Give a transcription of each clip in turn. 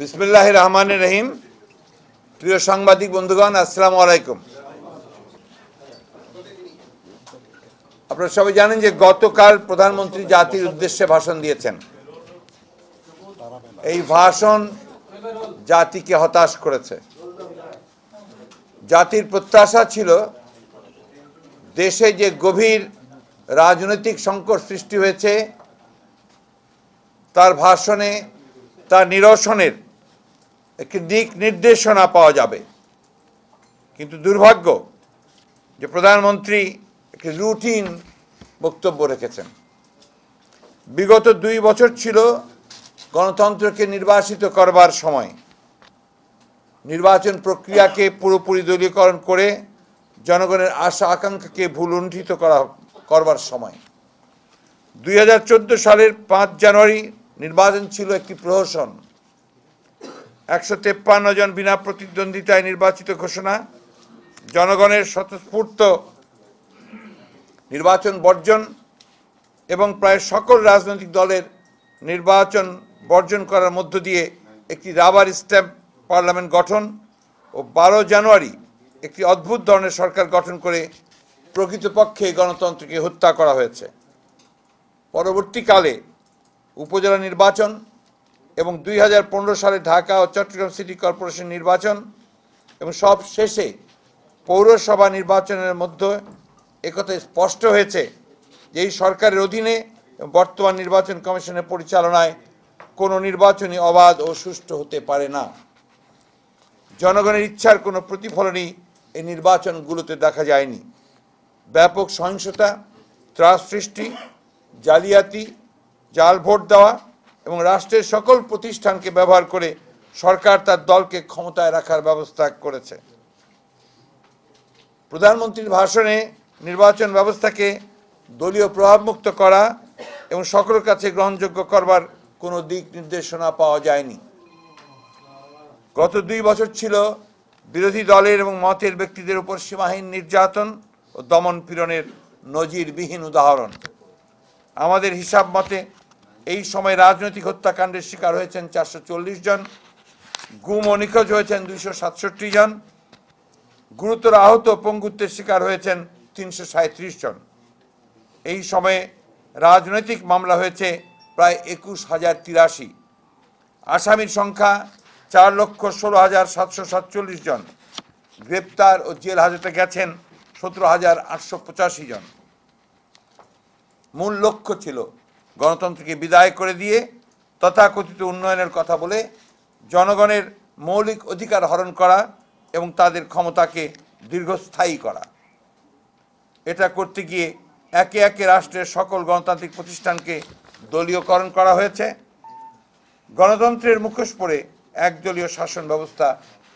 বিসমুল্লাহ রহমান রহিম প্রিয় সাংবাদিক বন্ধুগণ আসসালাম আলাইকুম আপনারা সবাই জানেন যে গতকাল প্রধানমন্ত্রী জাতির উদ্দেশ্যে ভাষণ দিয়েছেন এই ভাষণ জাতিকে হতাশ করেছে জাতির প্রত্যাশা ছিল দেশে যে গভীর রাজনৈতিক সংকট সৃষ্টি হয়েছে তার ভাষণে তার নিরসনের একটি দিক নির্দেশনা পাওয়া যাবে কিন্তু দুর্ভাগ্য যে প্রধানমন্ত্রী একটি রুটিন বক্তব্য রেখেছেন বিগত দুই বছর ছিল গণতন্ত্রকে নির্বাসিত করবার সময় নির্বাচন প্রক্রিয়াকে পুরোপুরি দলীয়করণ করে জনগণের আশা আকাঙ্ক্ষাকে ভুলুণ্ঠিত করা করবার সময় দুই সালের পাঁচ জানুয়ারি নির্বাচন ছিল একটি প্রহসন একশো তেপ্পান্ন জন বিনা প্রতিদ্বন্দ্বিতায় নির্বাচিত ঘোষণা জনগণের স্বতঃস্ফূর্ত নির্বাচন বর্জন এবং প্রায় সকল রাজনৈতিক দলের নির্বাচন বর্জন করার মধ্য দিয়ে একটি রাবার স্ট্যাম্প পার্লামেন্ট গঠন ও বারো জানুয়ারি একটি অদ্ভুত ধরনের সরকার গঠন করে প্রকৃতপক্ষে গণতন্ত্রকে হত্যা করা হয়েছে পরবর্তীকালে উপজেলা নির্বাচন এবং দুই সালে ঢাকা ও চট্টগ্রাম সিটি কর্পোরেশন নির্বাচন এবং সব শেষে পৌরসভা নির্বাচনের মধ্যে একথা স্পষ্ট হয়েছে যে এই সরকারের অধীনে বর্তমান নির্বাচন কমিশনের পরিচালনায় কোনো নির্বাচনী অবাধ ও সুষ্ঠু হতে পারে না জনগণের ইচ্ছার কোনো প্রতিফলনই এই নির্বাচনগুলোতে দেখা যায়নি ব্যাপক সহিংসতা ত্রাস সৃষ্টি জালিয়াতি জাল ভোট দেওয়া এবং রাষ্ট্রের সকল প্রতিষ্ঠানকে ব্যবহার করে সরকার তার দলকে ক্ষমতায় রাখার ব্যবস্থা করেছে প্রধানমন্ত্রীর ভাষণে নির্বাচন ব্যবস্থাকে দলীয় প্রভাবমুক্ত করা এবং সকলের কাছে গ্রহণযোগ্য করবার কোনো দিক নির্দেশনা পাওয়া যায়নি গত দুই বছর ছিল বিরোধী দলের এবং মতের ব্যক্তিদের উপর সীমাহীন নির্যাতন ও দমন পীড়নের নজিরবিহীন উদাহরণ আমাদের হিসাব মতে এই সময় রাজনৈতিক হত্যাকাণ্ডের শিকার হয়েছেন চারশো জন গুম ও নিখোঁজ হয়েছেন দুইশো জন গুরুতর আহত পঙ্গুত্বের শিকার হয়েছেন তিনশো জন এই সময়ে রাজনৈতিক মামলা হয়েছে প্রায় একুশ হাজার তিরাশি আসামির সংখ্যা চার লক্ষ ষোলো হাজার সাতশো সাতচল্লিশ জন গ্রেপ্তার ও জেল হাজতে গেছেন সতেরো হাজার আটশো পঁচাশি জন মূল লক্ষ্য ছিল গণতন্ত্রকে বিদায় করে দিয়ে তথাকথিত উন্নয়নের কথা বলে জনগণের মৌলিক অধিকার হরণ করা এবং তাদের ক্ষমতাকে দীর্ঘস্থায়ী করা এটা করতে গিয়ে একে একে রাষ্ট্রের সকল গণতান্ত্রিক প্রতিষ্ঠানকে দলীয়করণ করা হয়েছে গণতন্ত্রের মুখোশ পরে একদলীয় শাসন ব্যবস্থা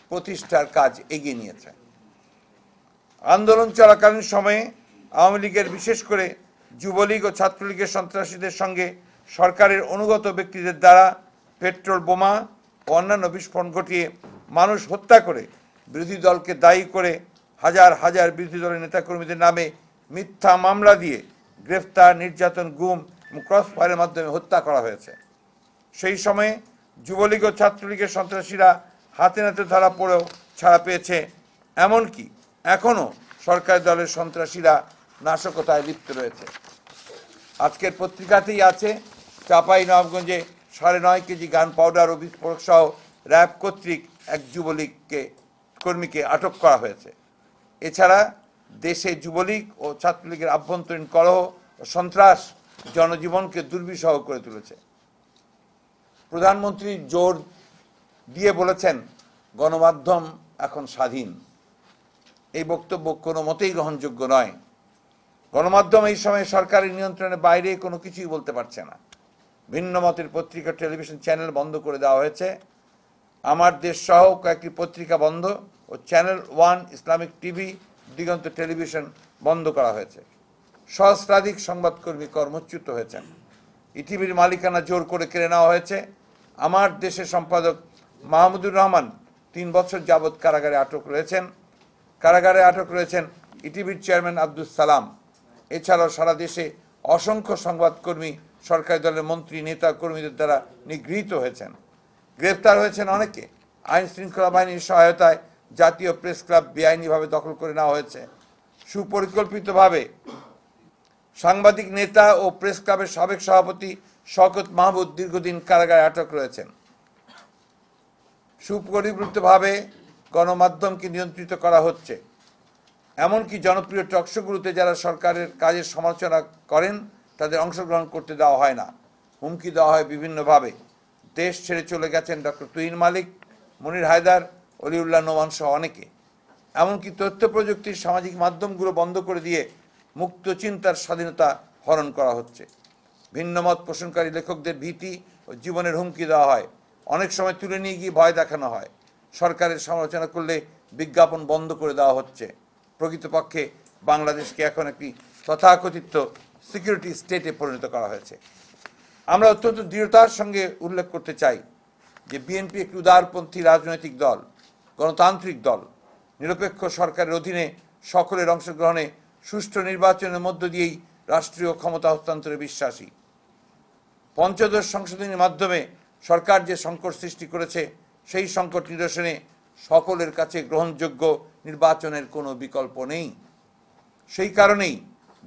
প্রতিষ্ঠার কাজ এগিয়ে নিয়েছে আন্দোলন চলাকালীন সময়ে আওয়ামী লীগের বিশেষ করে যুবলীগ ও ছাত্রলীগের সন্ত্রাসীদের সঙ্গে সরকারের অনুগত ব্যক্তিদের দ্বারা পেট্রোল বোমা ও অন্যান্য বিস্ফোরণ ঘটিয়ে মানুষ হত্যা করে বিরোধী দলকে দায়ী করে হাজার হাজার বিরোধী দলের নেতাকর্মীদের নামে মিথ্যা মামলা দিয়ে গ্রেফতার নির্যাতন গুম ক্রস ফায়ারের মাধ্যমে হত্যা করা হয়েছে সেই সময়ে যুবলীগ ও ছাত্রলীগের সন্ত্রাসীরা হাতে নাতে ধরা পড়েও ছাড়া পেয়েছে এমনকি এখনও সরকারি দলের সন্ত্রাসীরা নাশকতায় লিপ্ত রয়েছে আজকের পত্রিকাতেই আছে চাপাই নবগঞ্জে সাড়ে নয় কেজি গান পাউডার ও বিস্ফোরক সহ র্যাব কর্তৃক এক যুবলীগকে কর্মীকে আটক করা হয়েছে এছাড়া দেশে যুবলীগ ও ছাত্রলীগের আভ্যন্তরীণ কলহ ও সন্ত্রাস জনজীবনকে দুর্বিষহ করে তুলেছে প্রধানমন্ত্রী জোর দিয়ে বলেছেন গণমাধ্যম এখন স্বাধীন এই বক্তব্য কোনো মতেই গ্রহণযোগ্য নয় গণমাধ্যম এই সময় সরকারি নিয়ন্ত্রণের বাইরে কোনো কিছুই বলতে পারছে না ভিন্ন মতের পত্রিকা টেলিভিশন চ্যানেল বন্ধ করে দেওয়া হয়েছে আমার দেশ সহ কয়েকটি পত্রিকা বন্ধ ও channel one Islamic TV Diganta television বন্ধ করা হয়েছে সহস্রাধিক সংবাদকর্মী কর্মচ্যুত হয়েছেন ইটিভির মালিকানা জোর করে কেড়ে নেওয়া হয়েছে আমার দেশের সম্পাদক মাহমুদুর রহমান তিন বছর যাবৎ কারাগারে আটক রয়েছেন কারাগারে আটক রয়েছেন ইটিভির চেয়ারম্যান আব্দুল সালাম এছাড়াও সারা দেশে অসংখ্য সংবাদকর্মী সরকারি দলের মন্ত্রী নেতা কর্মীদের দ্বারা নিগৃহীত হয়েছেন গ্রেপ্তার হয়েছেন অনেকে আইন শৃঙ্খলা বাহিনীর সহায়তায় জাতীয় প্রেস ক্লাব বেআইনিভাবে দখল করে নেওয়া হয়েছে সুপরিকল্পিতভাবে সাংবাদিক নেতা ও প্রেস ক্লাবের সাবেক সভাপতি শকত মাহবুদ দীর্ঘদিন কারাগারে আটক রয়েছেন সুপরিকল্পিতভাবে গণমাধ্যমকে নিয়ন্ত্রিত করা হচ্ছে এমনকি জনপ্রিয় টকশোগুলোতে যারা সরকারের কাজের সমালোচনা করেন তাদের অংশগ্রহণ করতে দেওয়া হয় না হুমকি দেওয়া হয় বিভিন্নভাবে দেশ ছেড়ে চলে গেছেন ডক্টর তুহিন মালিক মনির হায়দার অলিউল্লাহ নোমান সহ অনেকে এমনকি তথ্য প্রযুক্তির সামাজিক মাধ্যমগুলো বন্ধ করে দিয়ে মুক্ত চিন্তার স্বাধীনতা হরণ করা হচ্ছে ভিন্নমত পোষণকারী লেখকদের ভীতি ও জীবনের হুমকি দেওয়া হয় অনেক সময় তুলে নিয়ে গিয়ে ভয় দেখানো হয় সরকারের সমালোচনা করলে বিজ্ঞাপন বন্ধ করে দেওয়া হচ্ছে প্রকৃতপক্ষে বাংলাদেশকে এখন একটি তথাকথিত সিকিউরিটি স্টেটে পরিণত করা হয়েছে আমরা অত্যন্ত দৃঢ়তার সঙ্গে উল্লেখ করতে চাই যে বিএনপি একটি উদারপন্থী রাজনৈতিক দল গণতান্ত্রিক দল নিরপেক্ষ সরকারের অধীনে সকলের অংশগ্রহণে সুষ্ঠু নির্বাচনের মধ্য দিয়েই রাষ্ট্রীয় ক্ষমতা হস্তান্তরে বিশ্বাসী পঞ্চদশ সংশোধনীর মাধ্যমে সরকার যে সংকট সৃষ্টি করেছে সেই সংকট নিরসনে সকলের কাছে গ্রহণযোগ্য নির্বাচনের কোনো বিকল্প নেই সেই কারণেই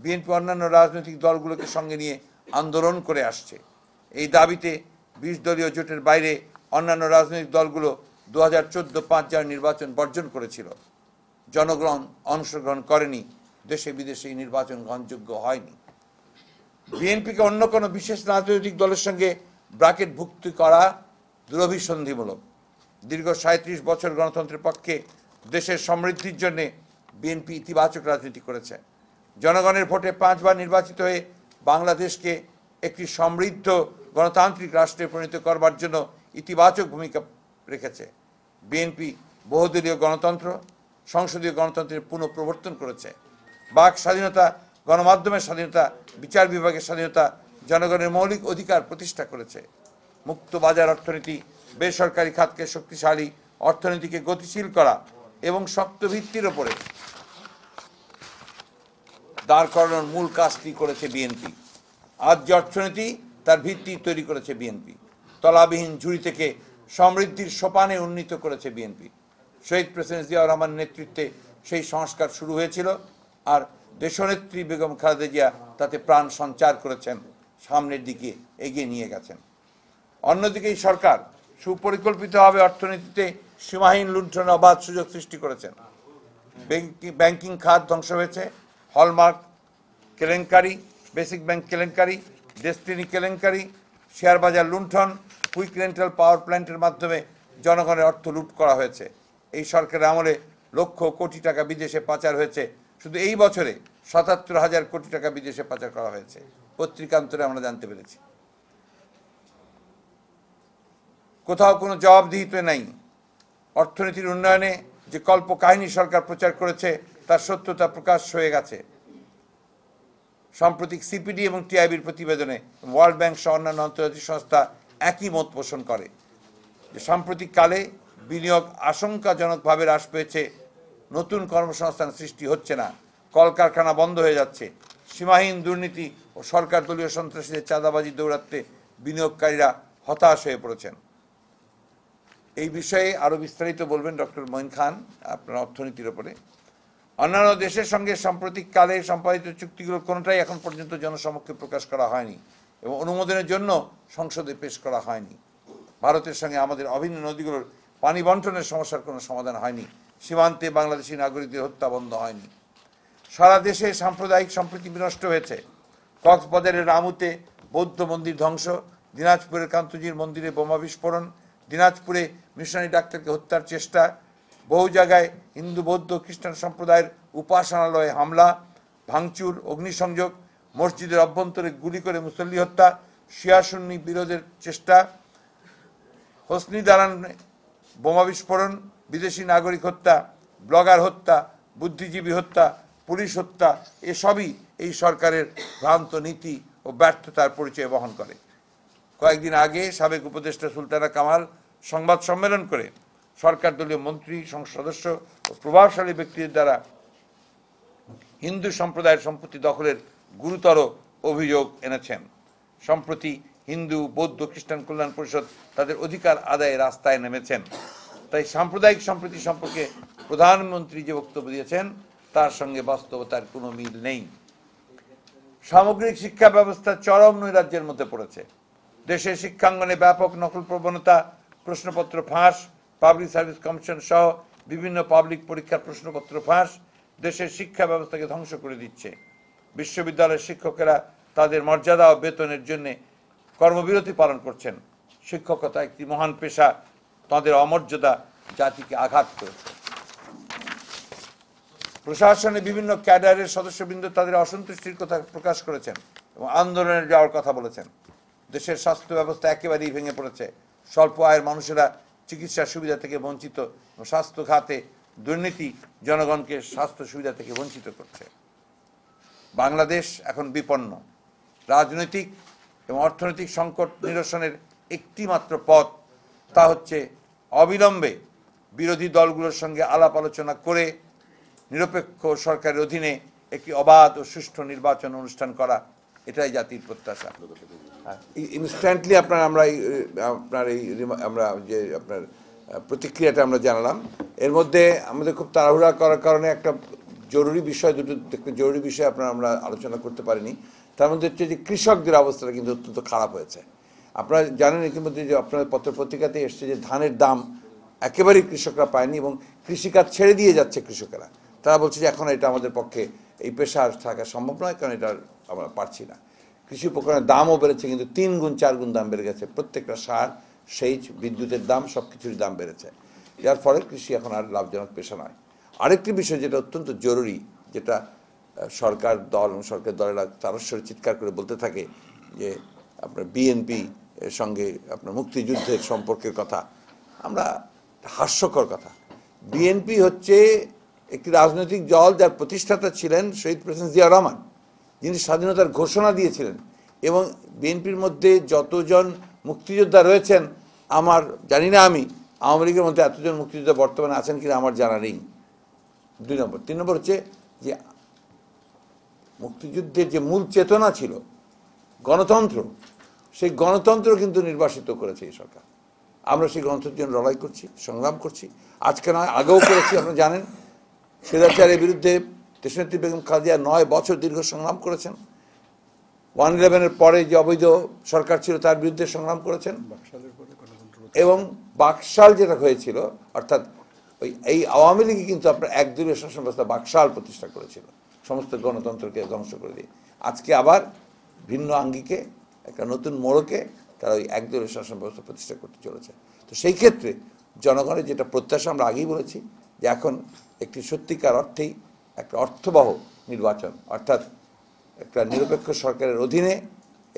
বিএনপি অন্যান্য রাজনৈতিক দলগুলোকে সঙ্গে নিয়ে আন্দোলন করে আসছে এই দাবিতে বিশ দলীয় জোটের বাইরে অন্যান্য রাজনৈতিক দলগুলো দু হাজার চোদ্দো পাঁচ যার নির্বাচন বর্জন করেছিল জনগণ অংশগ্রহণ করেনি দেশে বিদেশে এই নির্বাচন গ্রহণযোগ্য হয়নি বিএনপিকে অন্য কোনো বিশেষ রাজনৈতিক দলের সঙ্গে ভুক্তি করা দুরভিসন্ধিমূলক দীর্ঘ সাঁত্রিশ বছর গণতন্ত্রের পক্ষে দেশের সমৃদ্ধির জন্য বিএনপি ইতিবাচক রাজনীতি করেছে জনগণের ভোটে পাঁচবার নির্বাচিত হয়ে বাংলাদেশকে একটি সমৃদ্ধ গণতান্ত্রিক রাষ্ট্রে পরিণত করবার জন্য ইতিবাচক ভূমিকা রেখেছে বিএনপি বহুদলীয় গণতন্ত্র সংসদীয় গণতন্ত্রের পুনঃপ্রবর্তন করেছে বাক স্বাধীনতা গণমাধ্যমের স্বাধীনতা বিচার বিভাগের স্বাধীনতা জনগণের মৌলিক অধিকার প্রতিষ্ঠা করেছে মুক্ত বাজার অর্থনীতি বেসরকারি খাতকে শক্তিশালী অর্থনীতিকে গতিশীল করা এবং শক্ত ভিত্তির ওপরে দাঁড় করানোর মূল কাজটি করেছে বিএনপি আজ যে অর্থনীতি তার ভিত্তি তৈরি করেছে বিএনপি তলাবিহীন ঝুড়ি থেকে সমৃদ্ধির সোপানে উন্নীত করেছে বিএনপি শহীদ প্রেসিডেন্ট জিয়াউর রহমান নেতৃত্বে সেই সংস্কার শুরু হয়েছিল আর দেশনেত্রী বেগম খালেদা জিয়া তাতে প্রাণ সঞ্চার করেছেন সামনের দিকে এগিয়ে নিয়ে গেছেন অন্যদিকে এই সরকার সুপরিকল্পিতভাবে অর্থনীতিতে সীমাহীন লুণ্ঠন অবাধ সুযোগ সৃষ্টি করেছেন ব্যাংকিং ব্যাংকিং খাত ধ্বংস হয়েছে হলমার্ক কেলেঙ্কারি বেসিক ব্যাংক কেলেঙ্কারি ডেস্টিনি কেলেঙ্কারি শেয়ার বাজার লুণ্ঠন কুইক রেন্টাল পাওয়ার প্ল্যান্টের মাধ্যমে জনগণের অর্থ লুট করা হয়েছে এই সরকারের আমলে লক্ষ কোটি টাকা বিদেশে পাচার হয়েছে শুধু এই বছরে সাতাত্তর হাজার কোটি টাকা বিদেশে পাচার করা হয়েছে পত্রিকান্তরে আমরা জানতে পেরেছি কোথাও কোনো জবাবদিহিতে নাই অর্থনীতির উন্নয়নে যে কল্প কাহিনী সরকার প্রচার করেছে তার সত্যতা প্রকাশ হয়ে গেছে সাম্প্রতিক সিপিডি এবং টিআইবির প্রতিবেদনে ওয়ার্ল্ড ব্যাংক সহ অন্যান্য আন্তর্জাতিক সংস্থা একই মত পোষণ করে যে সাম্প্রতিক কালে বিনিয়োগ আশঙ্কাজনকভাবে হ্রাস পেয়েছে নতুন কর্মসংস্থান সৃষ্টি হচ্ছে না কলকারখানা বন্ধ হয়ে যাচ্ছে সীমাহীন দুর্নীতি ও সরকার দলীয় সন্ত্রাসীদের চাঁদাবাজি দৌড়াতে বিনিয়োগকারীরা হতাশ হয়ে পড়েছেন এই বিষয়ে আরও বিস্তারিত বলবেন ডক্টর মঈন খান আপনার অর্থনীতির ওপরে অন্যান্য দেশের সঙ্গে সাম্প্রতিক কালে সম্পাদিত চুক্তিগুলো কোনোটাই এখন পর্যন্ত জনসমক্ষে প্রকাশ করা হয়নি এবং অনুমোদনের জন্য সংসদে পেশ করা হয়নি ভারতের সঙ্গে আমাদের অভিন্ন নদীগুলোর পানি বন্টনের সমস্যার কোনো সমাধান হয়নি সীমান্তে বাংলাদেশি নাগরিকদের হত্যা বন্ধ হয়নি সারা দেশে সাম্প্রদায়িক সম্প্রীতি বিনষ্ট হয়েছে কক্সবাজারের রামুতে বৌদ্ধ মন্দির ধ্বংস দিনাজপুরের কান্তজির মন্দিরে বোমা বিস্ফোরণ দিনাজপুরে মিশনারি ডাক্তারকে হত্যার চেষ্টা বহু জায়গায় হিন্দু বৌদ্ধ খ্রিস্টান সম্প্রদায়ের উপাসনালয়ে হামলা ভাঙচুর অগ্নিসংযোগ মসজিদের অভ্যন্তরে গুলি করে মুসল্লি হত্যা শিয়াশুন্নি বিরোধের চেষ্টা হোসনি দালান বোমা বিস্ফোরণ বিদেশি নাগরিক হত্যা ব্লগার হত্যা বুদ্ধিজীবী হত্যা পুলিশ হত্যা এসবই এই সরকারের ভ্রান্ত নীতি ও ব্যর্থতার পরিচয় বহন করে কয়েকদিন আগে সাবেক উপদেষ্টা সুলতানা কামাল সংবাদ সম্মেলন করে সরকার দলীয় মন্ত্রী সংসদ সদস্য ও প্রভাবশালী ব্যক্তিদের দ্বারা হিন্দু সম্প্রদায়ের সম্পত্তি দখলের গুরুতর অভিযোগ এনেছেন সম্প্রতি হিন্দু বৌদ্ধ খ্রিস্টান কল্যাণ পরিষদ তাদের অধিকার আদায়ে রাস্তায় নেমেছেন তাই সাম্প্রদায়িক সম্প্রীতি সম্পর্কে প্রধানমন্ত্রী যে বক্তব্য দিয়েছেন তার সঙ্গে বাস্তবতার কোনো মিল নেই সামগ্রিক শিক্ষা ব্যবস্থা চরম নৈরাজ্যের মধ্যে পড়েছে দেশের শিক্ষাঙ্গনে ব্যাপক নকল প্রবণতা প্রশ্নপত্র ফাঁস পাবলিক সার্ভিস কমিশন সহ বিভিন্ন পাবলিক পরীক্ষার প্রশ্নপত্র ফাঁস দেশের শিক্ষা ব্যবস্থাকে ধ্বংস করে দিচ্ছে বিশ্ববিদ্যালয়ের শিক্ষকেরা তাদের মর্যাদা ও বেতনের জন্য কর্মবিরতি পালন করছেন শিক্ষকতা একটি মহান পেশা তাদের অমর্যাদা জাতিকে আঘাত করে প্রশাসনে বিভিন্ন ক্যাডারের সদস্যবৃন্দ তাদের অসন্তুষ্টির কথা প্রকাশ করেছেন এবং আন্দোলনে যাওয়ার কথা বলেছেন দেশের স্বাস্থ্য ব্যবস্থা একেবারেই ভেঙে পড়েছে স্বল্প আয়ের মানুষেরা চিকিৎসার সুবিধা থেকে বঞ্চিত স্বাস্থ্য খাতে দুর্নীতি জনগণকে স্বাস্থ্য সুবিধা থেকে বঞ্চিত করছে বাংলাদেশ এখন বিপন্ন রাজনৈতিক এবং অর্থনৈতিক সংকট নিরসনের একটিমাত্র পথ তা হচ্ছে অবিলম্বে বিরোধী দলগুলোর সঙ্গে আলাপ আলোচনা করে নিরপেক্ষ সরকারের অধীনে একটি অবাধ ও সুষ্ঠু নির্বাচন অনুষ্ঠান করা এটাই জাতির প্রত্যাশা ইনস্ট্যান্টলি আপনার আমরা আপনার এই আমরা যে আপনার প্রতিক্রিয়াটা আমরা জানালাম এর মধ্যে আমাদের খুব তাড়াহুড়া করার কারণে একটা জরুরি বিষয় দুটো জরুরি বিষয় আপনার আমরা আলোচনা করতে পারিনি তার মধ্যে হচ্ছে যে কৃষকদের অবস্থাটা কিন্তু অত্যন্ত খারাপ হয়েছে আপনারা জানেন ইতিমধ্যে যে আপনার পত্রপত্রিকাতে এসছে যে ধানের দাম একেবারেই কৃষকরা পায়নি এবং কৃষিকাজ ছেড়ে দিয়ে যাচ্ছে কৃষকেরা তারা বলছে যে এখন এটা আমাদের পক্ষে এই পেশা থাকা সম্ভব নয় কারণ এটা আমরা পারছি না কৃষি উপকরণের দামও বেড়েছে কিন্তু তিন গুণ চার গুণ দাম বেড়ে গেছে প্রত্যেকটা সার সেচ বিদ্যুতের দাম সব কিছুর দাম বেড়েছে যার ফলে কৃষি এখন আর লাভজনক পেশা নয় আরেকটি বিষয় যেটা অত্যন্ত জরুরি যেটা সরকার দল এবং সরকার দলেরা তারস্বরে চিৎকার করে বলতে থাকে যে আপনার বিএনপি এর সঙ্গে আপনার মুক্তিযুদ্ধের সম্পর্কের কথা আমরা হাস্যকর কথা বিএনপি হচ্ছে একটি রাজনৈতিক দল যার প্রতিষ্ঠাতা ছিলেন শহীদ প্রেসিডেন্ট জিয়া রহমান যিনি স্বাধীনতার ঘোষণা দিয়েছিলেন এবং বিএনপির মধ্যে যতজন মুক্তিযোদ্ধা রয়েছেন আমার জানি না আমি আওয়ামী লীগের মধ্যে এতজন মুক্তিযোদ্ধা বর্তমানে আছেন কিনা আমার জানা নেই দুই নম্বর তিন নম্বর হচ্ছে যে মুক্তিযুদ্ধের যে মূল চেতনা ছিল গণতন্ত্র সেই গণতন্ত্র কিন্তু নির্বাসিত করেছে এই সরকার আমরা সেই গণতন্ত্রের জন্য লড়াই করছি সংগ্রাম করছি আজকে নয় আগেও করেছি আপনি জানেন সেদাচারের বিরুদ্ধে কৃষ্ণতী বেগম কাদিয়া নয় বছর দীর্ঘ সংগ্রাম করেছেন ওয়ান ইলেভেনের পরে যে অবৈধ সরকার ছিল তার বিরুদ্ধে সংগ্রাম করেছেন এবং বাকশাল যেটা হয়েছিল অর্থাৎ ওই এই আওয়ামী লীগ কিন্তু আপনার একদলীয় শাসন ব্যবস্থা বাকশাল প্রতিষ্ঠা করেছিল সমস্ত গণতন্ত্রকে ধ্বংস করে দিয়ে আজকে আবার ভিন্ন আঙ্গিকে একটা নতুন মোড়কে তারা ওই একদলীয় শাসন ব্যবস্থা প্রতিষ্ঠা করতে চলেছে তো সেই ক্ষেত্রে জনগণের যেটা প্রত্যাশা আমরা আগেই বলেছি যে এখন একটি সত্যিকার অর্থেই একটা অর্থবহ নির্বাচন অর্থাৎ একটা নিরপেক্ষ সরকারের অধীনে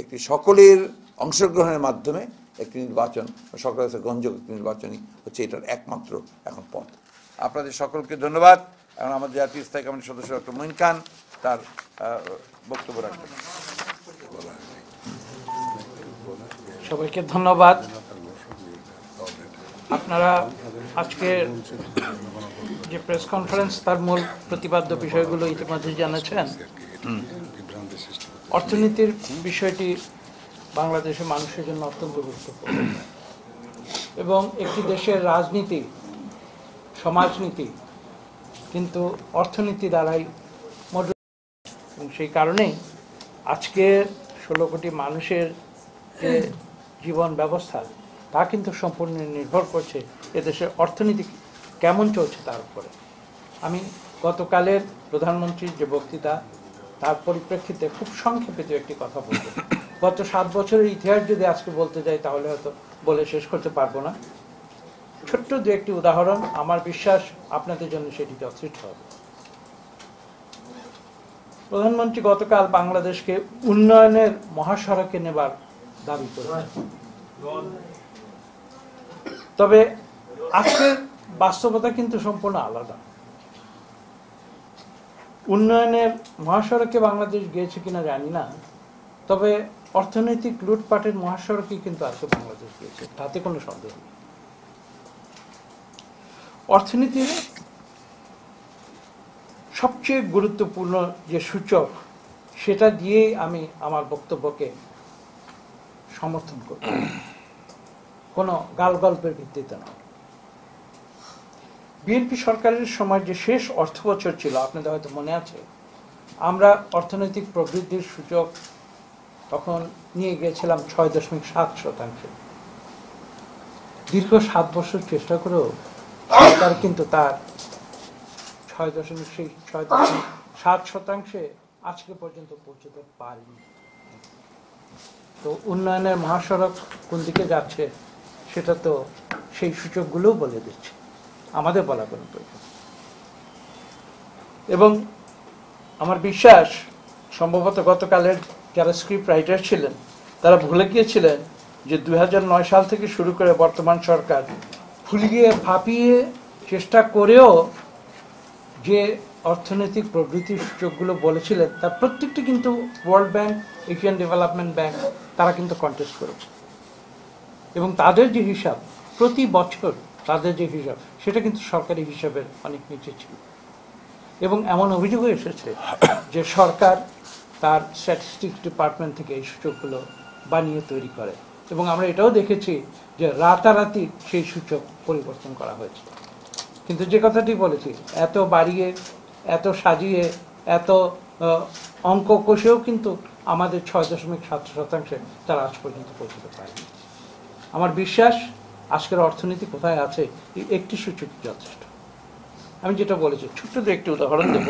একটি সকলের অংশগ্রহণের মাধ্যমে একটি নির্বাচন সকলের কাছে গ্রহণযোগ্য নির্বাচনই হচ্ছে এটার একমাত্র এখন পথ আপনাদের সকলকে ধন্যবাদ এখন আমাদের জাতীয় স্থায়ী কমিটির সদস্য ডক্টর মঈন খান তার বক্তব্য রাখবেন সবাইকে ধন্যবাদ আপনারা আজকের যে প্রেস কনফারেন্স তার মূল প্রতিপাদ্য বিষয়গুলো ইতিমধ্যে জানাচ্ছেন অর্থনীতির বিষয়টি বাংলাদেশের মানুষের জন্য অত্যন্ত গুরুত্বপূর্ণ এবং একটি দেশের রাজনীতি সমাজনীতি কিন্তু অর্থনীতি দ্বারাই এবং সেই কারণেই আজকে ষোলো কোটি মানুষের যে জীবন ব্যবস্থা তা কিন্তু সম্পূর্ণ নির্ভর করছে এদেশের অর্থনীতি কেমন চলছে তার উপরে আমি গতকালের প্রধানমন্ত্রীর যে বক্তৃতা তার পরিপ্রেক্ষিতে খুব সংক্ষেপে দু একটি কথা বলব গত সাত বছরের ইতিহাস যদি আজকে বলতে যাই তাহলে হয়তো বলে শেষ করতে পারবো না ছোট্ট দু একটি উদাহরণ আমার বিশ্বাস আপনাদের জন্য সেটি যথেষ্ট হবে প্রধানমন্ত্রী গতকাল বাংলাদেশকে উন্নয়নের মহাসড়কে নেবার দাবি করে তবে আজকের বাস্তবতা কিন্তু সম্পূর্ণ আলাদা উন্নয়নের মহাসড়কে বাংলাদেশ গিয়েছে কিনা জানি না তবে অর্থনৈতিক লুটপাটের মহাসড়কে কিন্তু আজকে বাংলাদেশ গিয়েছে তাতে কোনো সন্দেহ নেই অর্থনীতির সবচেয়ে গুরুত্বপূর্ণ যে সূচক সেটা দিয়েই আমি আমার বক্তব্যকে সমর্থন করব কোনো গাল গল্পের ভিত্তিতে নয় বিএনপি সরকারের সময় যে শেষ অর্থ বছর ছিল আপনাদের হয়তো মনে আছে আমরা অর্থনৈতিক প্রবৃদ্ধির সুযোগ তখন নিয়ে গিয়েছিলাম ছয় দশমিক সাত শতাংশে দীর্ঘ সাত বছর চেষ্টা করেও সরকার কিন্তু তার ছয় দশমিক সেই ছয় দশমিক সাত শতাংশে আজকে পর্যন্ত পৌঁছতে পারেনি তো উন্নয়নের মহাসড়ক কোন দিকে যাচ্ছে সেটা তো সেই সূচকগুলোও বলে দিচ্ছে আমাদের বলা কোনো প্রয়োজন এবং আমার বিশ্বাস সম্ভবত গতকালের যারা স্ক্রিপ্ট রাইটার ছিলেন তারা ভুলে গিয়েছিলেন যে দুই সাল থেকে শুরু করে বর্তমান সরকার ফুলিয়ে ফাঁপিয়ে চেষ্টা করেও যে অর্থনৈতিক প্রবৃত্তির সুযোগগুলো বলেছিলেন তার প্রত্যেকটি কিন্তু world bank Asian development bank তারা কিন্তু কন্টেস্ট করেছে এবং তাদের যে হিসাব প্রতি বছর তাদের যে হিসাব সেটা কিন্তু সরকারি হিসাবের অনেক নিচে ছিল এবং এমন অভিযোগও এসেছে যে সরকার তার স্ট্যাটিস্টিক্স ডিপার্টমেন্ট থেকে এই সূচকগুলো বানিয়ে তৈরি করে এবং আমরা এটাও দেখেছি যে রাতারাতি সেই সূচক পরিবর্তন করা হয়েছে কিন্তু যে কথাটি বলেছি এত বাড়িয়ে এত সাজিয়ে এত অঙ্ক কষেও কিন্তু আমাদের ছয় দশমিক সাত শতাংশে তারা আজ পর্যন্ত পৌঁছতে পারেনি আমার বিশ্বাস আজকের অর্থনীতি কোথায় আছে একটি সূচক যথেষ্ট আমি যেটা বলেছি ছোট্ট একটি উদাহরণ দেব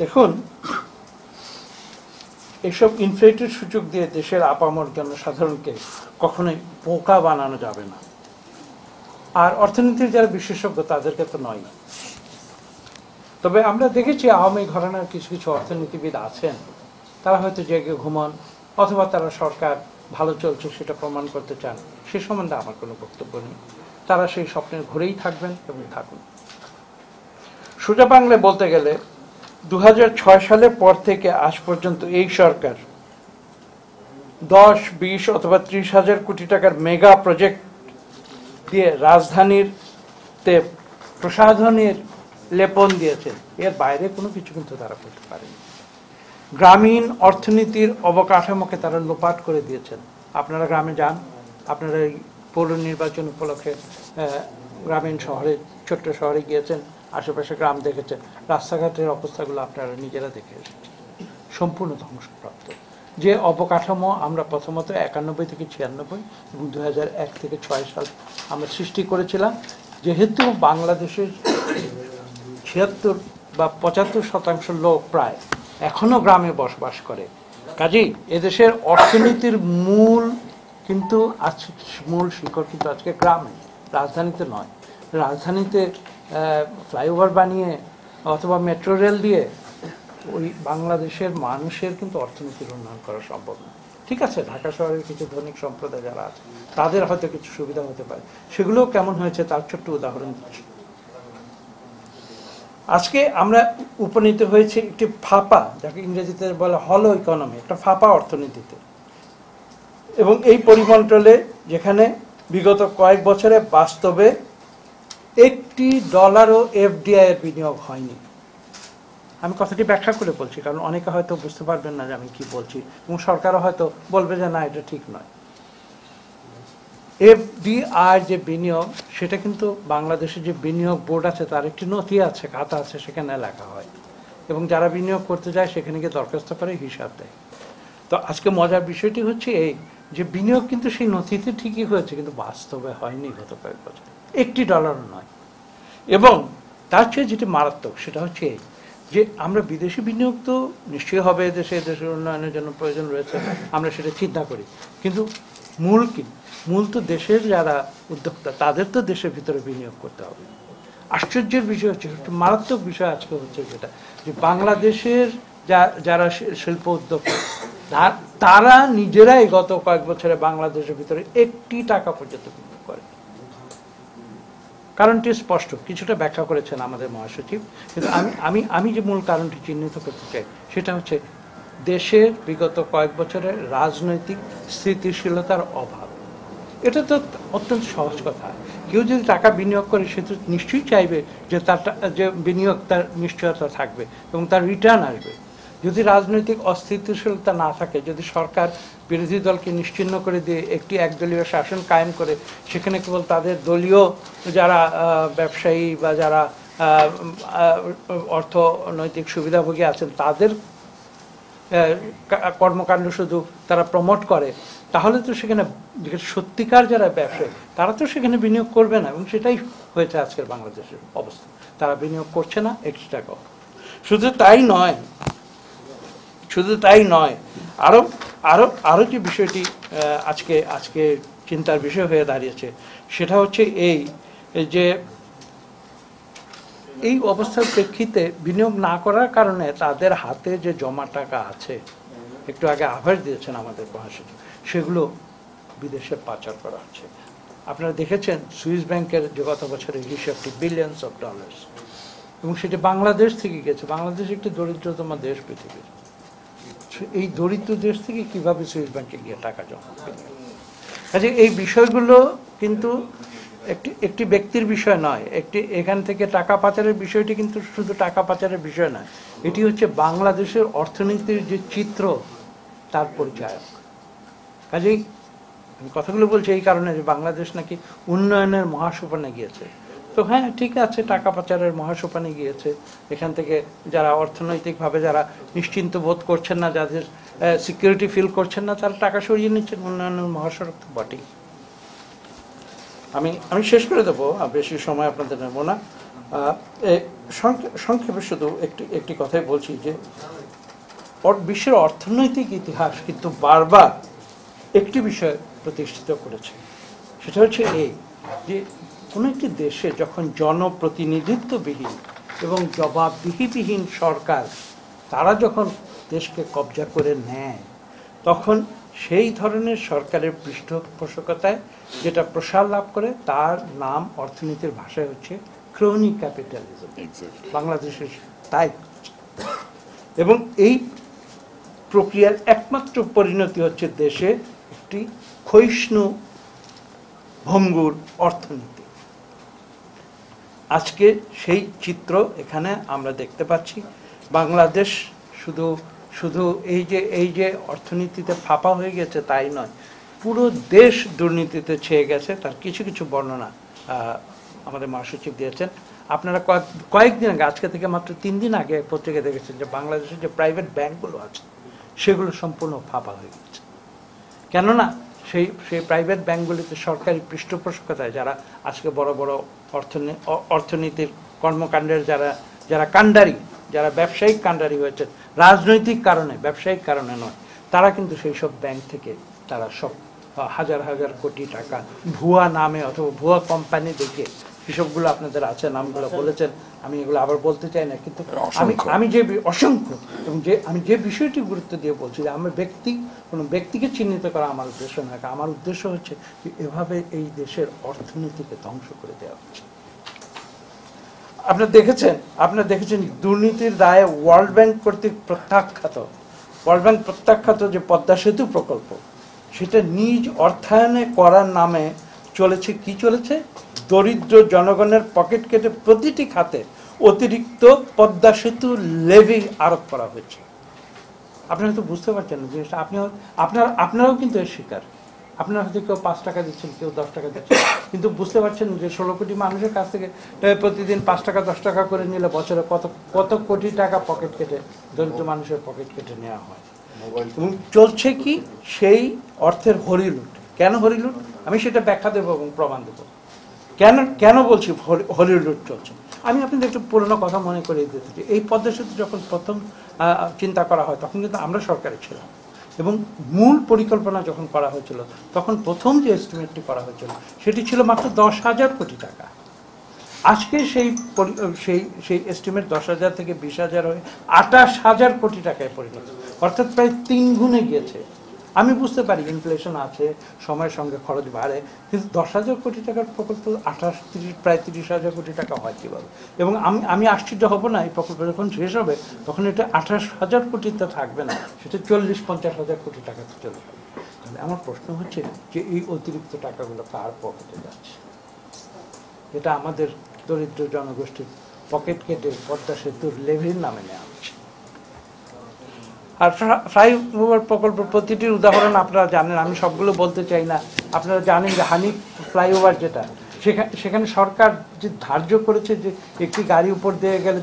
দেখুন এসব ইনফ্লেটেড সুযোগ দিয়ে দেশের আপামর জন্য সাধারণকে কখনোই বোকা বানানো যাবে না আর অর্থনীতির যারা বিশেষজ্ঞ তাদেরকে তো নয় তবে আমরা দেখেছি আওয়ামী ঘরানার কিছু কিছু অর্থনীতিবিদ আছেন তারা হয়তো জেগে ঘুমান অথবা তারা সরকার ভালো চলছে সেটা প্রমাণ করতে চান সে সম্বন্ধে আমার কোনো বক্তব্য নেই তারা সেই স্বপ্নের ঘুরেই থাকবেন এবং থাকুন সোজা বাংলায় বলতে গেলে দু সালের পর থেকে আজ পর্যন্ত এই সরকার দশ বিশ অথবা ত্রিশ হাজার কোটি টাকার মেগা প্রজেক্ট দিয়ে রাজধানীর তে প্রসাধনের লেপন দিয়েছে এর বাইরে কোনো কিছু কিন্তু তারা করতে পারেনি গ্রামীণ অর্থনীতির অবকাঠামোকে তারা লোপাট করে দিয়েছেন আপনারা গ্রামে যান আপনারা এই পৌর নির্বাচন উপলক্ষে গ্রামীণ শহরে ছোট্ট শহরে গিয়েছেন আশেপাশে গ্রাম দেখেছেন রাস্তাঘাটের অবস্থাগুলো আপনারা নিজেরা দেখে সম্পূর্ণ ধ্বংসপ্রাপ্ত যে অবকাঠামো আমরা প্রথমত একানব্বই থেকে ছিয়ানব্বই এবং দু এক থেকে ছয় সাল আমরা সৃষ্টি করেছিলাম যেহেতু বাংলাদেশের ছিয়াত্তর বা পঁচাত্তর শতাংশ লোক প্রায় এখনো গ্রামে বসবাস করে কাজেই এদেশের অর্থনীতির মূল কিন্তু আজ মূল শিকড় কিন্তু আজকে গ্রামে রাজধানীতে নয় রাজধানীতে ফ্লাইওভার বানিয়ে অথবা মেট্রো রেল দিয়ে ওই বাংলাদেশের মানুষের কিন্তু অর্থনীতির উন্নয়ন করা সম্ভব নয় ঠিক আছে ঢাকা শহরের কিছু ধনিক সম্প্রদায় যারা আছে তাদের হয়তো কিছু সুবিধা হতে পারে সেগুলো কেমন হয়েছে তার ছোট্ট উদাহরণ দিচ্ছি আজকে আমরা উপনীত হয়েছে একটি ফাঁপা যাকে ইংরেজিতে বলে হলো ইকোনমি একটা ফাঁপা অর্থনীতিতে এবং এই পরিমণ্ডলে যেখানে বিগত কয়েক বছরে বাস্তবে একটি ডলারও এফডিআই এর বিনিয়োগ হয়নি আমি কথাটি ব্যাখ্যা করে বলছি কারণ অনেকে হয়তো বুঝতে পারবেন না যে আমি কি বলছি এবং সরকারও হয়তো বলবে যে না এটা ঠিক নয় এফডিআর যে বিনিয়োগ সেটা কিন্তু বাংলাদেশে যে বিনিয়োগ বোর্ড আছে তার একটি নথি আছে খাতা আছে সেখানে লেখা হয় এবং যারা বিনিয়োগ করতে যায় সেখানে গিয়ে দরখাস্ত করে হিসাব দেয় তো আজকে মজার বিষয়টি হচ্ছে এই যে বিনিয়োগ কিন্তু সেই নথিতে ঠিকই হয়েছে কিন্তু বাস্তবে হয়নি গত কয়েক বছর একটি ডলারও নয় এবং তার চেয়ে যেটি মারাত্মক সেটা হচ্ছে যে আমরা বিদেশি বিনিয়োগ তো নিশ্চয়ই হবে দেশে দেশের উন্নয়নের জন্য প্রয়োজন রয়েছে আমরা সেটা চিন্তা করি কিন্তু মূল কি মূল তো দেশের যারা উদ্যোক্তা তাদের তো দেশের ভিতরে বিনিয়োগ করতে হবে আশ্চর্যের বিষয় হচ্ছে মারাত্মক বিষয় আজকে হচ্ছে যেটা যে বাংলাদেশের যারা শিল্প উদ্যোক্তা তারা নিজেরাই গত কয়েক বছরে বাংলাদেশের ভিতরে একটি টাকা পর্যন্ত বিনিয়োগ করে কারণটি স্পষ্ট কিছুটা ব্যাখ্যা করেছেন আমাদের মহাসচিব কিন্তু আমি আমি আমি যে মূল কারণটি চিহ্নিত করতে চাই সেটা হচ্ছে দেশের বিগত কয়েক বছরের রাজনৈতিক স্থিতিশীলতার অভাব এটা তো অত্যন্ত সহজ কথা কেউ যদি টাকা বিনিয়োগ করে সে তো নিশ্চয়ই চাইবে যে তার যে বিনিয়োগ তার নিশ্চয়তা থাকবে এবং তার রিটার্ন আসবে যদি রাজনৈতিক অস্থিতিশীলতা না থাকে যদি সরকার বিরোধী দলকে নিশ্চিন্ন করে দিয়ে একটি একদলীয় শাসন কায়েম করে সেখানে কেবল তাদের দলীয় যারা ব্যবসায়ী বা যারা অর্থনৈতিক সুবিধাভোগী আছেন তাদের কর্মকাণ্ড শুধু তারা প্রমোট করে তাহলে তো সেখানে সত্যিকার যারা ব্যবসায়ী তারা তো সেখানে বিনিয়োগ করবে না এবং সেটাই হয়েছে আজকের বাংলাদেশের অবস্থা তারা বিনিয়োগ করছে না এক্সট্রা কম শুধু তাই নয় শুধু তাই নয় আরও আরও আরও যে বিষয়টি আজকে আজকে চিন্তার বিষয় হয়ে দাঁড়িয়েছে সেটা হচ্ছে এই যে এই অবস্থার প্রেক্ষিতে বিনিয়োগ না করার কারণে তাদের হাতে যে জমা টাকা আছে একটু আগে আভাস দিয়েছেন আমাদের মহাসচিব সেগুলো বিদেশে পাচার করা হচ্ছে আপনারা দেখেছেন সুইস ব্যাংকের যে গত বছরের হিসাবটি বিলিয়ন্স অফ ডলার্স এবং সেটি বাংলাদেশ থেকে গেছে বাংলাদেশ একটি দরিদ্রতম দেশ পৃথিবীর এই দরিদ্র দেশ থেকে কীভাবে সুইস ব্যাংকে গিয়ে টাকা জমা আচ্ছা এই বিষয়গুলো কিন্তু একটি একটি ব্যক্তির বিষয় নয় একটি এখান থেকে টাকা পাচারের বিষয়টি কিন্তু শুধু টাকা পাচারের বিষয় নয় এটি হচ্ছে বাংলাদেশের অর্থনীতির যে চিত্র তার পরিচায়ক কাজেই আমি কথাগুলো বলছি এই কারণে যে বাংলাদেশ নাকি উন্নয়নের মহাসোপানে গিয়েছে তো হ্যাঁ ঠিক আছে টাকা পাচারের মহাসোপানে গিয়েছে এখান থেকে যারা অর্থনৈতিকভাবে যারা নিশ্চিন্ত বোধ করছেন না যাদের সিকিউরিটি ফিল করছেন না তারা টাকা সরিয়ে নিচ্ছেন উন্নয়নের মহাসড়ক তো বটেই আমি আমি শেষ করে দেবো বেশি সময় আপনাদের নেব না সংক্ষেপে শুধু একটি একটি কথাই বলছি যে বিশ্বের অর্থনৈতিক ইতিহাস কিন্তু বারবার একটি বিষয় প্রতিষ্ঠিত করেছে সেটা হচ্ছে এই যে কোনো একটি দেশে যখন জনপ্রতিনিধিত্ববিহীন এবং জবাবদিহিবিহীন সরকার তারা যখন দেশকে কবজা করে নেয় তখন সেই ধরনের সরকারের পৃষ্ঠপোষকতায় যেটা প্রসার লাভ করে তার নাম অর্থনীতির ভাষায় হচ্ছে ক্রনি ক্যাপিটালিজম বাংলাদেশের তাই এবং এই প্রক্রিয়ার একমাত্র পরিণতি হচ্ছে দেশে একটি ক্ষয়িষ্ণু ভঙ্গুর অর্থনীতি আজকে সেই চিত্র এখানে আমরা দেখতে পাচ্ছি বাংলাদেশ শুধু শুধু এই যে এই যে অর্থনীতিতে ফাঁপা হয়ে গেছে তাই নয় পুরো দেশ দুর্নীতিতে ছেয়ে গেছে তার কিছু কিছু বর্ণনা আমাদের মহাসচিব দিয়েছেন আপনারা কয়েকদিন আগে আজকে থেকে মাত্র তিন দিন আগে পত্রিকায় দেখেছেন যে বাংলাদেশের যে প্রাইভেট ব্যাংকগুলো আছে সেগুলো সম্পূর্ণ ফাঁপা হয়ে গেছে কেননা সেই সেই প্রাইভেট ব্যাংকগুলিতে সরকারি পৃষ্ঠপোষকতায় যারা আজকে বড় বড় অর্থনীতির কর্মকাণ্ডের যারা যারা কাণ্ডারি যারা ব্যবসায়িক কাণ্ডারি হয়েছে রাজনৈতিক কারণে ব্যবসায়িক কারণে নয় তারা কিন্তু সেই সব ব্যাংক থেকে তারা সব হাজার হাজার কোটি টাকা ভুয়া নামে অথবা ভুয়া কোম্পানি দেখে সেসবগুলো আপনাদের আছে নামগুলো বলেছেন আমি এগুলো আবার বলতে চাই না কিন্তু আমি আমি যে অসংখ্য এবং যে আমি যে বিষয়টি গুরুত্ব দিয়ে বলছি যে আমার ব্যক্তি কোনো ব্যক্তিকে চিহ্নিত করা আমার উদ্দেশ্য না আমার উদ্দেশ্য হচ্ছে যে এভাবে এই দেশের অর্থনীতিকে ধ্বংস করে দেওয়া হচ্ছে আপনারা দেখেছেন আপনারা দেখেছেন দুর্নীতির দায়ে ওয়ার্ল্ড ব্যাংক কর্তৃক প্রত্যাখ্যাত ওয়ার্ল্ড ব্যাংক প্রত্যাখ্যাত যে পদ্মা সেতু প্রকল্প সেটা নিজ অর্থায়নে করার নামে চলেছে কি চলেছে দরিদ্র জনগণের পকেট কেটে প্রতিটি খাতে অতিরিক্ত পদ্মা সেতু লেভি আরোপ করা হয়েছে আপনারা তো বুঝতে পারছেন যে আপনি আপনার আপনারাও কিন্তু এর শিকার আপনার হয়তো কেউ পাঁচ টাকা দিচ্ছেন কেউ দশ টাকা দিচ্ছেন কিন্তু বুঝতে পারছেন যে ষোলো কোটি মানুষের কাছ থেকে প্রতিদিন পাঁচ টাকা দশ টাকা করে নিলে বছরে কত কত কোটি টাকা পকেট কেটে দরিদ্র মানুষের পকেট কেটে নেওয়া হয় এবং চলছে কি সেই অর্থের হরিলুট কেন হরিলুট আমি সেটা ব্যাখ্যা দেবো এবং প্রমাণ দেবো কেন কেন বলছি হরিলুট চলছে আমি আপনাদের একটু পুরনো কথা মনে করিয়ে দিতে এই পদ্মা যখন প্রথম চিন্তা করা হয় তখন কিন্তু আমরা সরকারের ছিলাম এবং মূল পরিকল্পনা যখন করা হয়েছিল তখন প্রথম যে এস্টিমেটটি করা হয়েছিল সেটি ছিল মাত্র দশ হাজার কোটি টাকা আজকে সেই সেই সেই এস্টিমেট দশ হাজার থেকে বিশ হাজার হয়ে আঠাশ হাজার কোটি টাকায় পরিণত অর্থাৎ প্রায় তিন গুণে গিয়েছে আমি বুঝতে পারি ইনফ্লেশন আছে সময়ের সঙ্গে খরচ বাড়ে কিন্তু দশ হাজার কোটি টাকার প্রকল্প আঠাশ তিরিশ প্রায় তিরিশ হাজার কোটি টাকা হয় কীভাবে এবং আমি আমি আশ্চর্য হব না এই প্রকল্প যখন শেষ হবে তখন এটা আঠাশ হাজার কোটিতে থাকবে না সেটা চল্লিশ পঞ্চাশ হাজার কোটি টাকাতে চলে যাবে আমার প্রশ্ন হচ্ছে যে এই অতিরিক্ত টাকাগুলো কার পকেটে যাচ্ছে এটা আমাদের দরিদ্র জনগোষ্ঠীর পকেট কেটে পদ্মা সেতুর লেভির নামে নেওয়া আর ফ্লাইওভার প্রকল্প প্রতিটির উদাহরণ আপনারা জানেন আমি সবগুলো বলতে চাই না আপনারা জানেন যে হানি ফ্লাইওভার যেটা সেখানে সেখানে সরকার যে ধার্য করেছে যে একটি গাড়ি উপর দিয়ে গেলে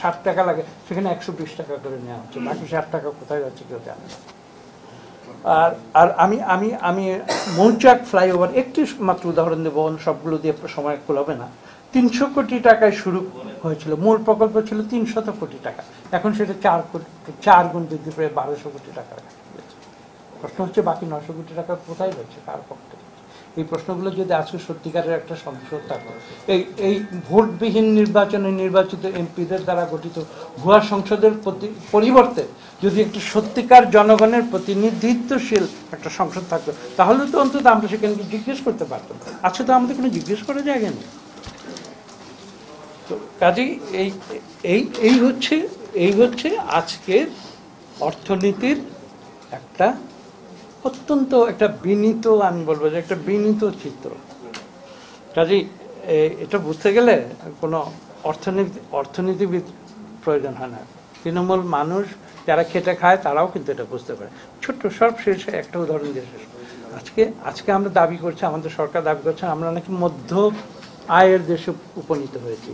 ষাট টাকা লাগে সেখানে একশো বিশ টাকা করে নেওয়া হচ্ছে বাকি ষাট টাকা কোথায় যাচ্ছে কেউ জানে আর আর আমি আমি আমি মৌচাক ফ্লাইওভার একটি মাত্র উদাহরণ দেবো সবগুলো দিয়ে সময় খোলাবে না তিনশো কোটি টাকায় শুরু হয়েছিল মূল প্রকল্প ছিল তিনশত কোটি টাকা এখন সেটা চার কোটি চার গুণ বৃদ্ধি পেয়ে বারোশো কোটি টাকা প্রশ্ন হচ্ছে বাকি নশো কোটি টাকা কোথায় রয়েছে কার পক্ষে এই প্রশ্নগুলো যদি আজকে সত্যিকারের একটা সংসদ থাকে এই এই ভোটবিহীন নির্বাচনে নির্বাচিত এমপিদের দ্বারা গঠিত ভুয়া সংসদের প্রতি পরিবর্তে যদি একটি সত্যিকার জনগণের প্রতিনিধিত্বশীল একটা সংসদ থাকতো তাহলে তো অন্তত আমরা সেখানে জিজ্ঞেস করতে পারতাম আজকে তো আমাদের কোনো জিজ্ঞেস করা জায়গা নেই তো কাজেই এই এই এই হচ্ছে এই হচ্ছে আজকের অর্থনীতির একটা অত্যন্ত একটা বিনীত আমি বলবো যে একটা বিনীত চিত্র কাজেই এটা বুঝতে গেলে কোনো অর্থনীতি অর্থনীতিবিদ প্রয়োজন হয় না তৃণমূল মানুষ যারা খেটে খায় তারাও কিন্তু এটা বুঝতে পারে ছোট্ট সব শেষে একটা উদাহরণ দিয়ে শেষ আজকে আজকে আমরা দাবি করছি আমাদের সরকার দাবি করছে আমরা নাকি মধ্য আয়ের দেশে উপনীত হয়েছি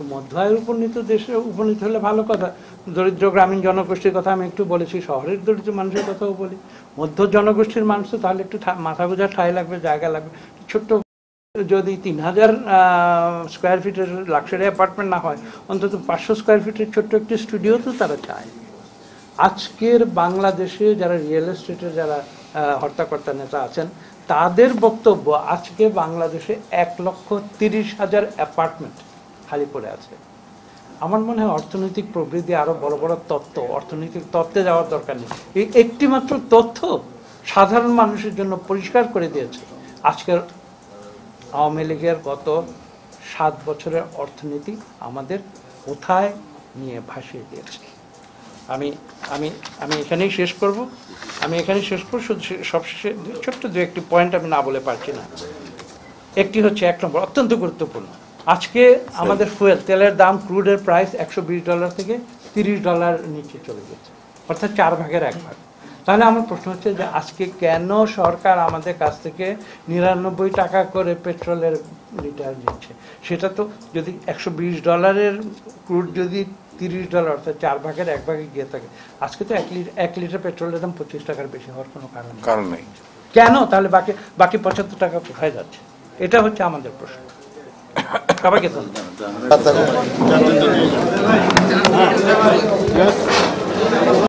তো মধ্য আয়ের উপনীত দেশে উপনীত হলে ভালো কথা দরিদ্র গ্রামীণ জনগোষ্ঠীর কথা আমি একটু বলেছি শহরের দরিদ্র মানুষের কথাও বলি মধ্য জনগোষ্ঠীর মানুষ তো তাহলে একটু মাথা বোঝা ঠাই লাগবে জায়গা লাগবে ছোট্ট যদি তিন হাজার স্কোয়ার ফিটের লাক্সারি অ্যাপার্টমেন্ট না হয় অন্তত পাঁচশো স্কোয়ার ফিটের ছোট্ট একটি স্টুডিও তো তারা চায় আজকের বাংলাদেশে যারা রিয়েল এস্টেটের যারা হর্তাকর্তা নেতা আছেন তাদের বক্তব্য আজকে বাংলাদেশে এক লক্ষ তিরিশ হাজার অ্যাপার্টমেন্ট খালি পড়ে আছে আমার মনে হয় অর্থনৈতিক প্রবৃদ্ধি আরও বড় বড় তত্ত্ব অর্থনৈতিক তত্ত্বে যাওয়ার দরকার নেই এই একটিমাত্র তথ্য সাধারণ মানুষের জন্য পরিষ্কার করে দিয়েছে আজকের আওয়ামী লীগের গত সাত বছরের অর্থনীতি আমাদের কোথায় নিয়ে ভাসিয়ে দিয়েছে আমি আমি আমি এখানেই শেষ করব আমি এখানেই শেষ করব শুধু সবশেষে ছোট্ট দু একটি পয়েন্ট আমি না বলে পারছি না একটি হচ্ছে এক নম্বর অত্যন্ত গুরুত্বপূর্ণ আজকে আমাদের ফুয়েল তেলের দাম ক্রুডের প্রাইস একশো বিশ ডলার থেকে তিরিশ ডলার নিচে চলে গেছে অর্থাৎ চার ভাগের এক ভাগ তাহলে আমার প্রশ্ন হচ্ছে যে আজকে কেন সরকার আমাদের কাছ থেকে নিরানব্বই টাকা করে পেট্রোলের লিটার নিচ্ছে সেটা তো যদি একশো বিশ ডলারের ক্রুড যদি তিরিশ ডলার অর্থাৎ চার ভাগের এক ভাগে গিয়ে থাকে আজকে তো এক লিটার এক লিটার পেট্রোলের দাম পঁচিশ টাকার বেশি হওয়ার কোনো কারণ কারণ নেই কেন তাহলে বাকি বাকি পঁচাত্তর টাকা কোথায় যাচ্ছে এটা হচ্ছে আমাদের প্রশ্ন আবার কেতন